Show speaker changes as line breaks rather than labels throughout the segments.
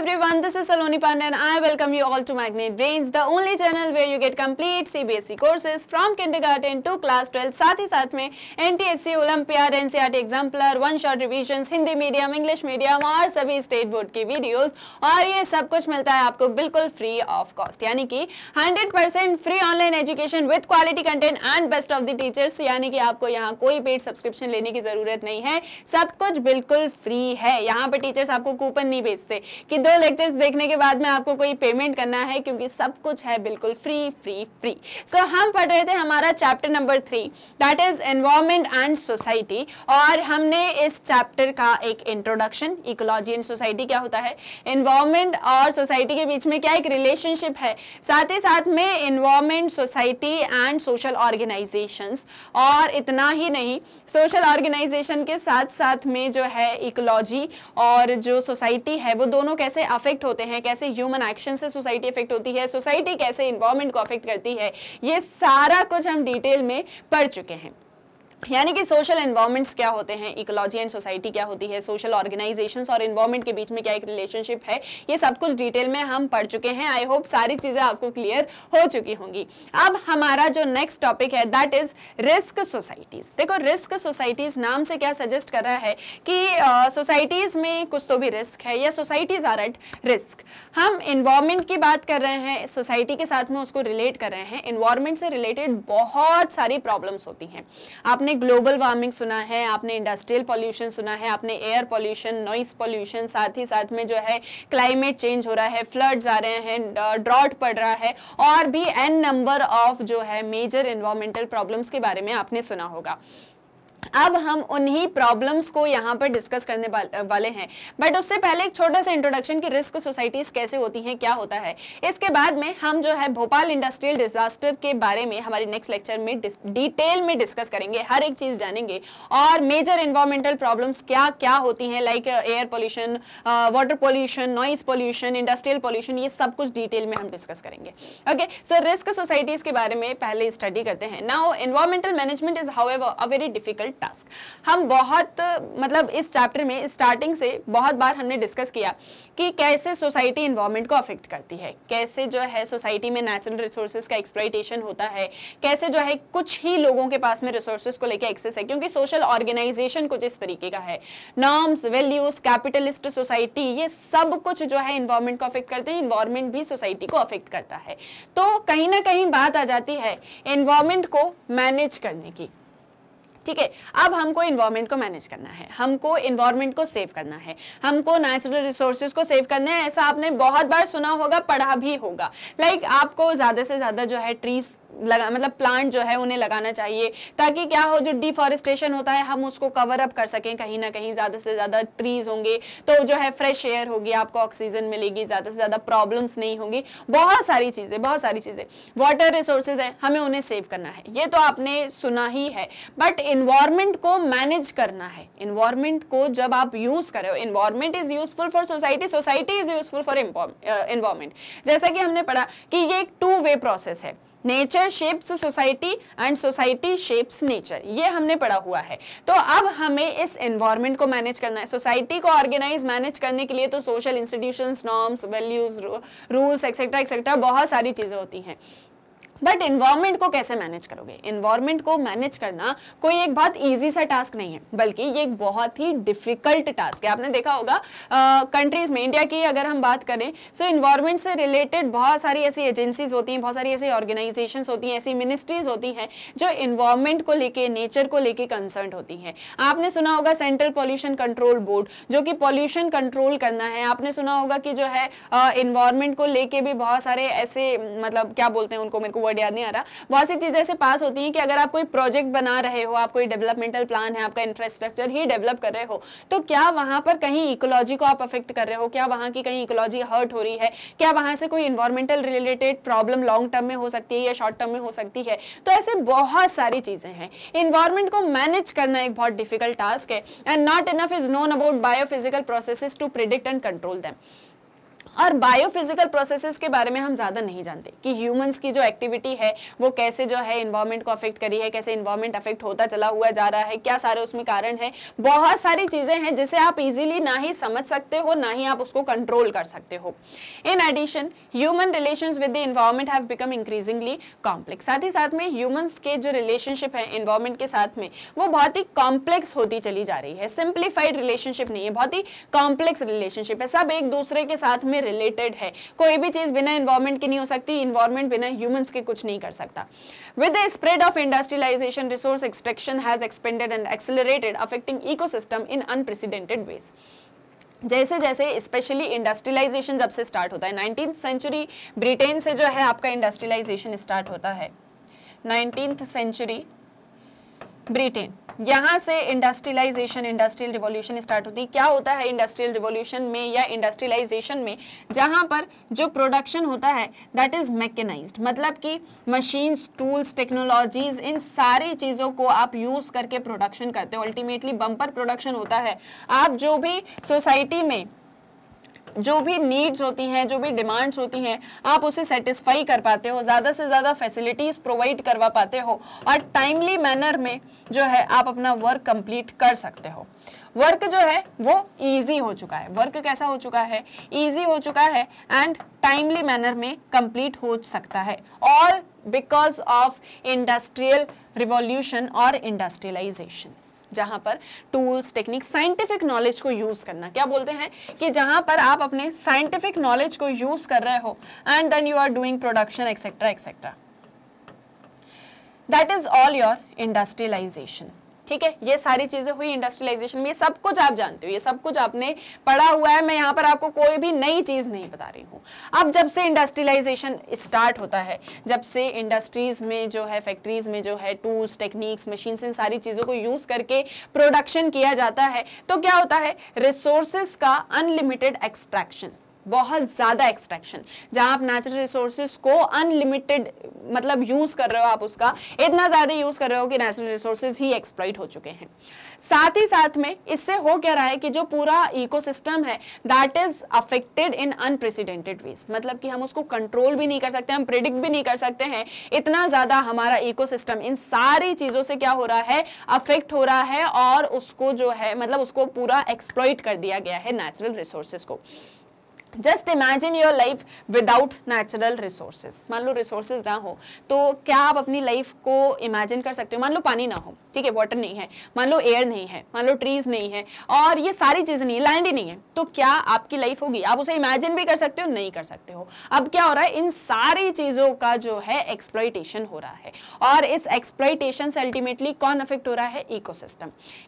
everyone, this is Saloni Pandan. I welcome you all to Magnet Brains, the only channel where you get complete CBSE courses from kindergarten to class 12. साथ ही साथ में NTSC, Olympiad, NCERT exemplar, one shot revisions, Hindi medium, English medium और सभी state board की videos और ये सब कुछ मिलता है आपको बिल्कुल फ्री ऑफ कॉस्ट यानी कि 100% free online education with quality content and best of the teachers यानी कि आपको यहाँ कोई पेड सब्सक्रिप्शन लेने की जरूरत नहीं है सब कुछ बिल्कुल फ्री है यहाँ पर टीचर्स आपको कूपन नहीं भेजते कि दो दो लेक्चर्स देखने के बाद में आपको कोई पेमेंट करना है क्योंकि सब कुछ है बिल्कुल free free free so so, हम पढ़ रहे थे हमारा chapter number three that is environment and society और हमने इस चैप्टर का एक इंट्रोडक्शन इकोलॉजी एंड सोसाइटी क्या होता है एनवायरमेंट और सोसाइटी के बीच में क्या एक रिलेशनशिप है साथ ही साथ में environment society and social organisation और इतना ही नहीं सोशल ऑर्गेनाइजेशन के साथ साथ में जो है इकोलॉजी और जो सोसाइटी है वो दोनों कैसे कैसे अफेक्ट होते हैं कैसे ह्यूमन एक्शन से सोसाइटी अफेक्ट होती है सोसाइटी कैसे इन्वायरमेंट को अफेक्ट करती है ये सारा कुछ हम डिटेल में पढ़ चुके हैं यानी कि सोशल इन्वायरमेंट्स क्या होते हैं इकोलॉजी एंड सोसाइटी क्या होती है सोशल ऑर्गेनाइजेशंस और इन्वायरमेंट के बीच में क्या एक रिलेशनशिप है ये सब कुछ डिटेल में हम पढ़ चुके हैं आई होप सारी चीज़ें आपको क्लियर हो चुकी होंगी अब हमारा जो नेक्स्ट टॉपिक है दैट इज रिस्क सोसाइटीज़ देखो रिस्क सोसाइटीज़ नाम से क्या सजेस्ट कर रहा है कि सोसाइटीज़ uh, में कुछ तो भी रिस्क है या सोसाइटीज़ आर एट रिस्क हम इन्वायरमेंट की बात कर रहे हैं सोसाइटी के साथ में उसको रिलेट कर रहे हैं इन्वायरमेंट से रिलेटेड बहुत सारी प्रॉब्लम्स होती हैं आपने आपने ग्लोबल वार्मिंग सुना है आपने इंडस्ट्रियल पॉल्यूशन सुना है आपने एयर पॉल्यूशन नॉइस पॉल्यूशन साथ ही साथ में जो है क्लाइमेट चेंज हो रहा है फ्लड्स आ रहे हैं ड्रॉट पड़ रहा है और भी एन नंबर ऑफ जो है मेजर इन्वायरमेंटल प्रॉब्लम्स के बारे में आपने सुना होगा अब हम उन्हीं प्रॉब्लम्स को यहाँ पर डिस्कस करने वाले हैं बट उससे पहले एक छोटा सा इंट्रोडक्शन कि रिस्क सोसाइटीज़ कैसे होती हैं क्या होता है इसके बाद में हम जो है भोपाल इंडस्ट्रियल डिजास्टर के बारे में हमारे नेक्स्ट लेक्चर में डिटेल में डिस्कस करेंगे हर एक चीज़ जानेंगे और मेजर इन्वायरमेंटल प्रॉब्लम्स क्या क्या होती हैं like air pollution water pollution noise pollution industrial pollution ये सब कुछ डिटेल में हम डिस्कस करेंगे ओके सर रिस्क सोसाइटीज़ के बारे में पहले स्टडी करते हैं now environmental management is however a very difficult task हम बहुत मतलब इस चैप्टर में स्टार्टिंग से बहुत बार हमने डिस्कस किया कि कैसे सोसाइटी इन्वायरमेंट को अफेक्ट करती है कैसे जो है सोसाइटी में नेचुरल रिसोर्सेज का एक्सप्लाइटेशन होता है कैसे जो है कुछ ही लोगों के पास में रिसोर्सेज को लेकर एक्सेस है क्योंकि सोशल ऑर्गेनाइजेशन कुछ इस तरीके का है नॉर्म्स वैल्यूज कैपिटलिस्ट सोसाइटी ये सब कुछ जो है इन्वायरमेंट को अफेक्ट करते हैं इन्वायरमेंट भी सोसाइटी को अफेक्ट करता है तो कहीं ना कहीं बात आ जाती है इन्वायरमेंट को मैनेज करने की ठीक है अब हमको इन्वायरमेंट को मैनेज करना है हमको इन्वायरमेंट को सेव करना है हमको नेचुरल रिसोर्सेज को सेव करना है ऐसा आपने बहुत बार सुना होगा पढ़ा भी होगा लाइक like, आपको ज़्यादा से ज़्यादा जो है ट्रीज लगा मतलब प्लांट जो है उन्हें लगाना चाहिए ताकि क्या हो जो डिफॉरेस्टेशन होता है हम उसको कवर अप कर सकें कहीं ना कहीं ज़्यादा से ज़्यादा ट्रीज होंगे तो जो है फ्रेश एयर होगी आपको ऑक्सीजन मिलेगी ज़्यादा से ज़्यादा प्रॉब्लम्स नहीं होंगी बहुत सारी चीज़ें बहुत सारी चीज़ें वाटर रिसोर्सेज हैं हमें उन्हें सेव करना है ये तो आपने सुना ही है बट इन इन्वायरमेंट को मैनेज करना है इन्वायरमेंट को जब आप यूज कर रहे हो environment is useful for society society is useful for environment जैसा कि हमने पढ़ा कि ये एक टू वे प्रोसेस है nature shapes society and society shapes nature ये हमने पढ़ा हुआ है तो अब हमें इस एनवायरमेंट को मैनेज करना है सोसाइटी को ऑर्गेनाइज मैनेज करने के लिए तो social institutions norms values rules etcetera etcetera बहुत सारी चीज़ें होती हैं बट इन्वायरमेंट को कैसे मैनेज करोगे इन्वायरमेंट को मैनेज करना कोई एक बहुत ईजी सा टास्क नहीं है बल्कि ये एक बहुत ही डिफिकल्ट टास्क है आपने देखा होगा कंट्रीज़ में इंडिया की अगर हम बात करें सो so इन्वायरमेंट से रिलेटेड बहुत सारी ऐसी एजेंसीज होती हैं बहुत सारी ऐसी ऑर्गेनाइजेशन होती हैं ऐसी मिनिस्ट्रीज होती हैं जो इन्वायरमेंट को लेके नेचर को लेकर कंसर्न होती हैं आपने सुना होगा सेंट्रल पॉल्यूशन कंट्रोल बोर्ड जो कि पॉल्यूशन कंट्रोल करना है आपने सुना होगा कि जो है इन्वायरमेंट को लेके भी बहुत सारे ऐसे मतलब क्या बोलते हैं उनको मेरे को वर्ड याद नहीं आ रहा बहुत सी चीज़ें ऐसे पास होती हैं कि अगर आप कोई प्रोजेक्ट बना रहे हो आप कोई डेवलपमेंटल प्लान है आपका इंफ्रास्ट्रक्चर ही डेवलप कर रहे हो तो क्या वहां पर कहीं इकोलॉजी को आप अफेक्ट कर रहे हो क्या वहां की कहीं इकोलॉजी हर्ट हो रही है क्या वहां से कोई environmental related problem long term में हो सकती है या शॉर्ट टर्म में हो सकती है तो ऐसे बहुत सारी चीज़ें हैं इन्वायरमेंट को मैनेज करना एक बहुत डिफिकल्ट टास्क है and not enough is known about biophysical processes to predict and control them और बायोफिजिकल प्रोसेसेस के बारे में हम ज़्यादा नहीं जानते कि ह्यूमंस की जो एक्टिविटी है वो कैसे जो है इन्वायरमेंट को अफेक्ट करी है कैसे इन्वायरमेंट अफेक्ट होता चला हुआ जा रहा है क्या सारे उसमें कारण है बहुत सारी चीज़ें हैं जिसे आप इजीली ना ही समझ सकते हो ना ही आप उसको कंट्रोल कर सकते हो in addition human relation with the environment have become increasingly complex साथ ही साथ में ह्यूमंस के जो रिलेशनशिप है इन्वायरमेंट के साथ में वो बहुत ही कॉम्प्लेक्स होती चली जा रही है सिंप्लीफाइड रिलेशनशिप नहीं है बहुत ही कॉम्प्लेक्स रिलेशनशिप है सब एक दूसरे के साथ में रिलेटेड है कोई भी चीज़ बिना इन्वायरमेंट की नहीं हो सकती इन्वायरमेंट बिना ह्यूमंस के कुछ नहीं कर सकता with the spread of industrialisation resource extraction has expanded and accelerated affecting ecosystem in unprecedented ways जैसे जैसे स्पेशली इंडस्ट्रियलाइजेशन जब से स्टार्ट होता है नाइनटीन सेंचुरी ब्रिटेन से जो है आपका इंडस्ट्रियलाइजेशन स्टार्ट होता है नाइनटीन सेंचुरी ब्रिटेन यहाँ से इंडस्ट्रियलाइजेशन इंडस्ट्रियल रिवॉल्यूशन स्टार्ट होती है क्या होता है इंडस्ट्रियल रिवॉल्यूशन में या इंडस्ट्रियलाइजेशन में जहाँ पर जो प्रोडक्शन होता है दैट इज़ मैकेनाइज्ड मतलब कि मशीन्स टूल्स टेक्नोलॉजीज इन सारी चीज़ों को आप यूज़ करके प्रोडक्शन करते हो अल्टीमेटली बम्पर प्रोडक्शन होता है आप जो भी सोसाइटी में जो भी नीड्स होती हैं जो भी डिमांड्स होती हैं आप उसे सेटिस्फाई कर पाते हो ज़्यादा से ज़्यादा फैसिलिटीज़ प्रोवाइड करवा पाते हो और टाइमली मैनर में जो है आप अपना वर्क कंप्लीट कर सकते हो वर्क जो है वो इजी हो चुका है वर्क कैसा हो चुका है इजी हो चुका है एंड टाइमली मैनर में कंप्लीट हो सकता है all because of industrial revolution और इंडस्ट्रियलाइजेशन जहां पर टूल्स टेक्निक साइंटिफिक नॉलेज को यूज़ करना क्या बोलते हैं कि जहां पर आप अपने साइंटिफिक नॉलेज को यूज़ कर रहे हो and then you are doing production etcetera etcetera that is all your industrialisation ठीक है ये सारी चीज़ें हुई इंडस्ट्रियलाइजेशन में ये सब कुछ आप जानते हो ये सब कुछ आपने पढ़ा हुआ है मैं यहाँ पर आपको कोई भी नई चीज़ नहीं बता रही हूँ अब जब से इंडस्ट्रियलाइजेशन स्टार्ट होता है जब से इंडस्ट्रीज़ में जो है फैक्ट्रीज़ में जो है टूल्स टेक्निक्स मशीन इन सारी चीज़ों को यूज़ करके प्रोडक्शन किया जाता है तो क्या होता है रिसोर्सेज का अनलिमिटेड एक्सट्रैक्शन बहुत ज़्यादा एक्सट्रैक्शन जहां आप नेचुरल रिसोर्सेज को अनलिमिटेड मतलब यूज़ कर रहे हो आप उसका इतना ज़्यादा यूज़ कर रहे हो कि नेचुरल रिसोर्सेज ही एक्सप्लॉइट हो चुके हैं साथ ही साथ में इससे हो क्या रहा है कि जो पूरा इकोसिस्टम है that is affected in unprecedented ways मतलब कि हम उसको कंट्रोल भी नहीं कर सकते हम प्रिडिक्ट भी नहीं कर सकते हैं इतना ज़्यादा हमारा इकोसिस्टम इन सारी चीज़ों से क्या हो रहा है अफेक्ट हो रहा है और उसको जो है मतलब उसको पूरा एक्सप्लॉइट कर दिया गया है नेचुरल रिसोर्सेज को just imagine your life without natural resources मान लो रिसोर्सेज ना हो तो क्या आप अपनी लाइफ को इमेजिन कर सकते हो मान लो पानी ना हो ठीक है वाटर नहीं है मान लो एयर नहीं है मान लो ट्रीज नहीं है और ये सारी चीज़ें नहीं लैंड ही नहीं है तो क्या आपकी लाइफ होगी आप उसे इमेजिन भी कर सकते हो नहीं कर सकते हो अब क्या हो रहा है इन सारी चीज़ों का जो है एक्सप्लाइटेशन हो रहा है और इस एक्सप्लाइटेशन से अल्टीमेटली कौन अफेक्ट हो रहा है इको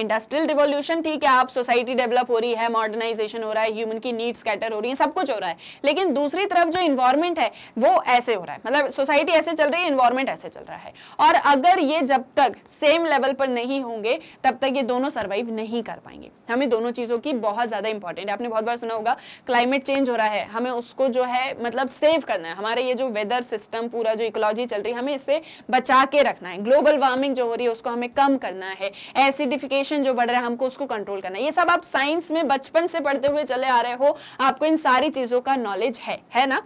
इंडस्ट्रियल रिवोल्यूशन ठीक है आप सोसाइटी डेवलप हो रही है मॉडर्नाइजेशन हो रहा है ह्यूमन की नीड्स कैटर हो रही है सब कुछ हो रहा है लेकिन दूसरी तरफ जो इन्वायरमेंट है वो ऐसे हो रहा है मतलब सोसाइटी ऐसे चल रही है इन्वायरमेंट ऐसे चल रहा है और अगर ये जब तक सेम लेवल लेवल पर नहीं होंगे तब तक ये दोनों सर्वाइव नहीं कर पाएंगे हमें दोनों चीज़ों की बहुत ज़्यादा इंपॉर्टेंट है आपने बहुत बार सुना होगा क्लाइमेट चेंज हो रहा है हमें उसको जो है मतलब सेव करना है हमारे ये जो वेदर सिस्टम पूरा जो इकोलॉजी चल रही है हमें इससे बचा के रखना है ग्लोबल वार्मिंग जो हो रही है उसको हमें कम करना है एसिडिफिकेशन जो बढ़ रहा है हमको उसको कंट्रोल करना है ये सब आप साइंस में बचपन से पढ़ते हुए चले आ रहे हो आपको इन सारी चीज़ों का नॉलेज है है ना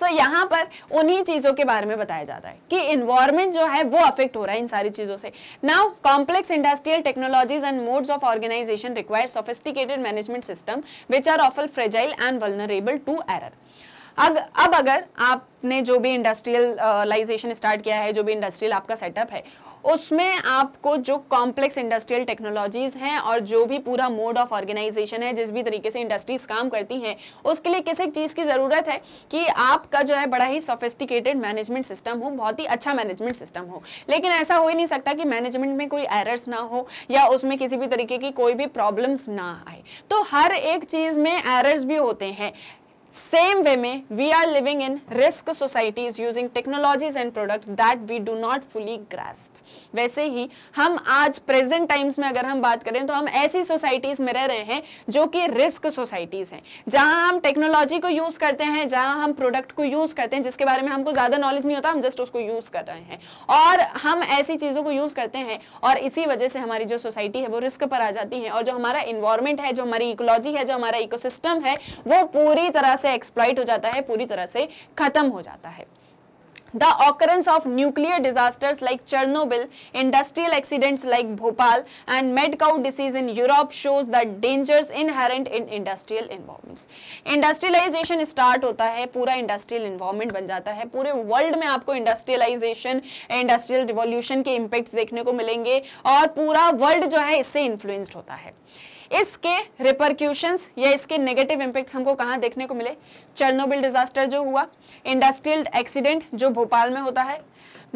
सो so, यहाँ पर उन्हीं चीज़ों के बारे में बताया जाता है कि इन्वायरमेंट जो है वो अफेक्ट हो रहा है इन सारी चीज़ों से now complex industrial technologies and modes of organisation require sophisticated management system which are awful fragile and vulnerable to error अग अब अगर आपने जो भी इंडस्ट्रियलाइजेशन स्टार्ट किया है जो भी इंडस्ट्रियल आपका सेटअप है उसमें आपको जो कॉम्प्लेक्स इंडस्ट्रियल टेक्नोलॉजीज़ हैं और जो भी पूरा मोड ऑफ ऑर्गेनाइजेशन है जिस भी तरीके से इंडस्ट्रीज़ काम करती हैं उसके लिए किसी चीज़ की ज़रूरत है कि आपका जो है बड़ा ही सोफिस्टिकेटेड मैनेजमेंट सिस्टम हो बहुत ही अच्छा मैनेजमेंट सिस्टम हो लेकिन ऐसा हो ही नहीं सकता कि मैनेजमेंट में कोई एरर्स ना हो या उसमें किसी भी तरीके की कोई भी प्रॉब्लम्स ना आए तो हर एक चीज़ में एरर्स भी होते हैं same way mein, we are living in risk societies using technologies and products that we do not fully grasp वैसे ही हम आज प्रेजेंट टाइम्स में अगर हम बात करें तो हम ऐसी सोसाइटीज में रह रहे हैं जो कि रिस्क सोसाइटीज हैं जहां हम टेक्नोलॉजी को यूज करते हैं जहां हम प्रोडक्ट को यूज करते हैं जिसके बारे में हमको ज्यादा नॉलेज नहीं होता हम जस्ट उसको यूज कर रहे हैं और हम ऐसी चीजों को यूज करते हैं और इसी वजह से हमारी जो सोसाइटी है वो रिस्क पर आ जाती है और जो हमारा इन्वायरमेंट है जो हमारी इकोलॉजी है जो हमारा इकोसिस्टम है वो पूरी तरह से से एक्सप्लाइट हो जाता है पूरी तरह से खत्म हो जाता है the occurrence of nuclear disasters like Chernobyl industrial accidents like Bhopal and mad cow disease in Europe shows the dangers inherent in industrial environments industrialisation start होता है पूरा इंडस्ट्रियल इन्वायरमेंट बन जाता है पूरे वर्ल्ड में आपको इंडस्ट्रियलाइजेशन इंडस्ट्रियल रिवोल्यूशन के इम्पैक्ट देखने को मिलेंगे और पूरा वर्ल्ड जो है इससे इन्फ्लुएंस्ड होता है इसके रिपरक्यूशंस या इसके नेगेटिव इम्पैक्ट्स हमको कहाँ देखने को मिले चर्नोबिल डिजास्टर जो हुआ इंडस्ट्रियल एक्सीडेंट जो भोपाल में होता है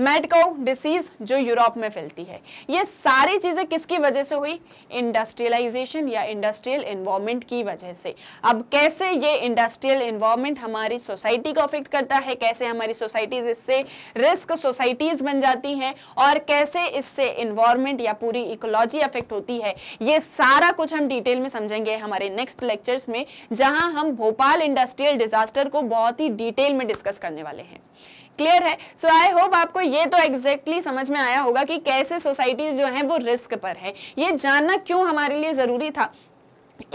मेडको डिसीज जो यूरोप में फैलती है ये सारी चीज़ें किसकी वजह से हुई इंडस्ट्रियलाइजेशन या इंडस्ट्रियल इन्वॉर्मेंट की वजह से अब कैसे ये इंडस्ट्रियल इन्वॉर्मेंट हमारी सोसाइटी को अफेक्ट करता है कैसे हमारी सोसाइटीज इससे रिस्क सोसाइटीज बन जाती हैं और कैसे इससे इन्वॉर्मेंट या पूरी इकोलॉजी अफेक्ट होती है ये सारा कुछ हम डिटेल में समझेंगे हमारे नेक्स्ट लेक्चर्स में जहां हम भोपाल इंडस्ट्रियल डिजास्टर को बहुत ही डिटेल में डिस्कस करने वाले हैं क्लियर है सो आई होप आपको ये तो एग्जैक्टली exactly समझ में आया होगा कि कैसे सोसाइटीज जो हैं वो रिस्क पर है ये जानना क्यों हमारे लिए ज़रूरी था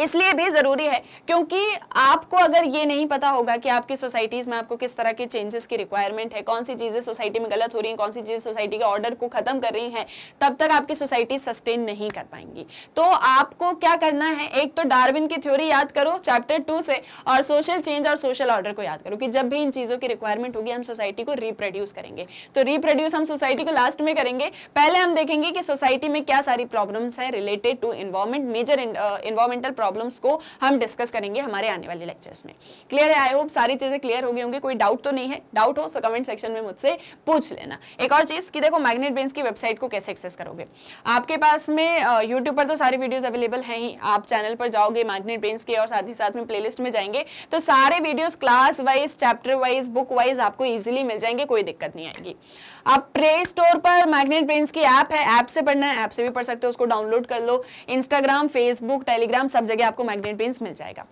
इसलिए भी ज़रूरी है क्योंकि आपको अगर ये नहीं पता होगा कि आपकी सोसाइटीज़ में आपको किस तरह के चेंजेस की रिक्वायरमेंट है कौन सी चीज़ें सोसाइटी में गलत हो रही हैं कौन सी चीज़ें सोसाइटी के ऑर्डर को ख़त्म कर रही हैं तब तक आपकी सोसाइटी सस्टेन नहीं कर पाएंगी तो आपको क्या करना है एक तो डार्विन की थ्योरी याद करो चैप्टर टू से और सोशल चेंज और सोशल ऑर्डर को याद करो कि जब भी इन चीज़ों की रिक्वायरमेंट होगी हम सोसाइटी को रिप्रोड्यूस करेंगे तो रिप्रोड्यूस हम सोसाइटी को लास्ट में करेंगे पहले हम देखेंगे कि सोसाइटी में क्या सारी प्रॉब्लम्स है related to environment major environmental problems को हम डिस्कस करेंगे हमारे आने वाले लेक्चर्स में क्लियर है आई होप सारी चीज़ें क्लियर हो गई होंगी कोई डाउट तो नहीं है डाउट हो सो कमेंट सेक्शन में मुझसे पूछ लेना एक और चीज़ कि देखो मैग्नेट बेंस की वेबसाइट को कैसे एक्सेस करोगे आपके पास में यूट्यूब पर तो सारी वीडियोज़ अवेलेबल है ही आप चैनल पर जाओगे मैग्नेट बेंस के और साथ ही साथ में प्ले में जाएंगे तो सारे videos class wise chapter wise book wise आपको ईजिली मिल जाएंगे कोई दिक्कत नहीं आएगी आप प्ले स्टोर पर मैग्नेट ब्रेन की ऐप है ऐप से पढ़ना है ऐप से भी पढ़ सकते हो उसको डाउनलोड कर लो इंस्टाग्राम फेसबुक टेलीग्राम सब सब जगह आपको मैग्नेट पेन्स मिल जाएगा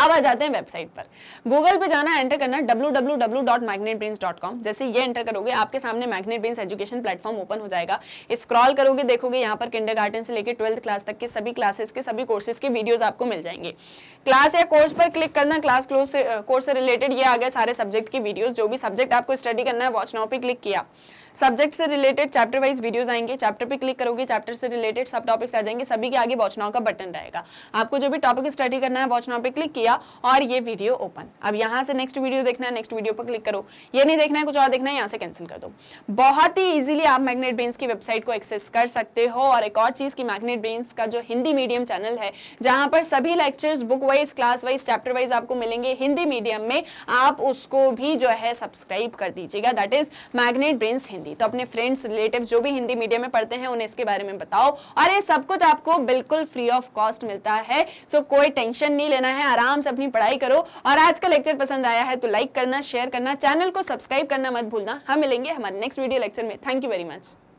अब आ जाते हैं वेबसाइट पर गूगल पे जाना एंटर करना www.magnetbrains.com जैसे ये एंटर करोगे आपके सामने Magnet Brains education platform open हो जाएगा स्क्रॉल करोगे देखोगे यहाँ पर किंडर से लेकर ट्वेल्थ क्लास तक के सभी क्लासेस के सभी कोर्सेज के वीडियोस आपको मिल जाएंगे क्लास या कोर्स पर क्लिक करना क्लास क्लोज कोर्स से रिलेटेड ये आ गया सारे सब्जेक्ट की वीडियोस जो भी सब्जेक्ट आपको स्टडी करना है वॉच नाउ पे क्लिक किया सब्जेक्ट से रिलेटेड चैप्टर वाइज वीडियोस आएंगे चैप्टर पे क्लिक करोगे चैप्टर से रिलेटेड सब टॉपिक्स आ जाएंगे सभी के आगे वॉच नाउ का बटन रहेगा आपको जो भी टॉपिक स्टडी करना है वॉच नाउ पे क्लिक किया और ये वीडियो ओपन अब यहाँ से नेक्स्ट वीडियो देखना है नेक्स्ट वीडियो पर क्लिक करो ये नहीं देखना है कुछ और देखना है यहाँ से कैंसिल कर दो बहुत ही ईजिली आप मैग्नेट ब्रेन्स की वेबसाइट को एक्सेस कर सकते हो और एक और चीज़ की मैग्नेट ब्रेन्स का जो हिंदी मीडियम चैनल है जहाँ पर सभी lectures book wise class wise chapter wise आपको मिलेंगे हिंदी मीडियम में आप उसको भी जो है सब्सक्राइब कर दीजिएगा that is Magnet Brains Hindi तो अपने फ्रेंड्स रिलेटिव जो भी हिंदी मीडियम में पढ़ते हैं उन्हें इसके बारे में बताओ और ये सब कुछ आपको बिल्कुल फ्री ऑफ कॉस्ट मिलता है सो so, कोई टेंशन नहीं लेना है आराम से अपनी पढ़ाई करो और आज का लेक्चर पसंद आया है तो लाइक करना शेयर करना चैनल को सब्सक्राइब करना मत भूलना हम मिलेंगे हमारे नेक्स्ट वीडियो लेक्चर में थैंक यू वेरी मच